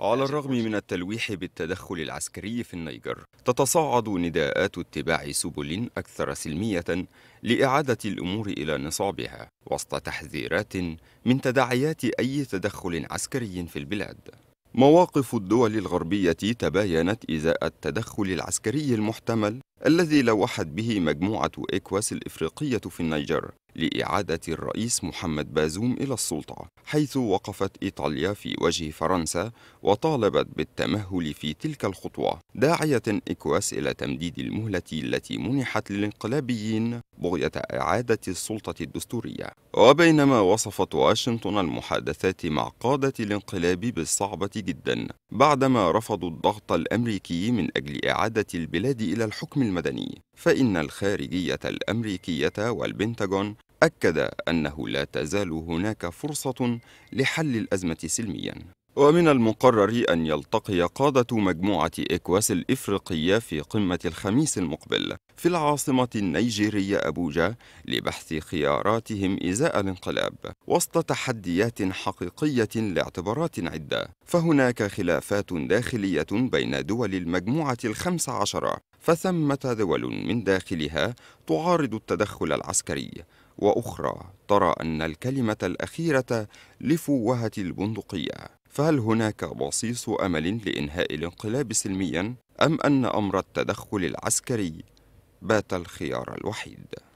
على الرغم من التلويح بالتدخل العسكري في النيجر تتصاعد نداءات اتباع سبل أكثر سلمية لإعادة الأمور إلى نصابها وسط تحذيرات من تداعيات أي تدخل عسكري في البلاد مواقف الدول الغربية تباينت إزاء التدخل العسكري المحتمل الذي لوحت به مجموعة إكواس الإفريقية في النيجر لإعادة الرئيس محمد بازوم إلى السلطة حيث وقفت إيطاليا في وجه فرنسا وطالبت بالتمهل في تلك الخطوة داعية إكواس إلى تمديد المهلة التي منحت للانقلابيين بغية إعادة السلطة الدستورية وبينما وصفت واشنطن المحادثات مع قادة الانقلاب بالصعبة جدا بعدما رفضوا الضغط الأمريكي من أجل إعادة البلاد إلى الحكم المدني فإن الخارجية الأمريكية والبنتاغون أكد أنه لا تزال هناك فرصة لحل الأزمة سلميا ومن المقرر أن يلتقي قادة مجموعة إكواس الإفريقية في قمة الخميس المقبل في العاصمة النيجيرية أبوجا لبحث خياراتهم إزاء الانقلاب وسط تحديات حقيقية لاعتبارات عدة فهناك خلافات داخلية بين دول المجموعة الخمس عشرة فثمة دول من داخلها تعارض التدخل العسكري وأخرى ترى أن الكلمة الأخيرة لفوهة البندقية فهل هناك بصيص أمل لإنهاء الانقلاب سلميا أم أن أمر التدخل العسكري بات الخيار الوحيد؟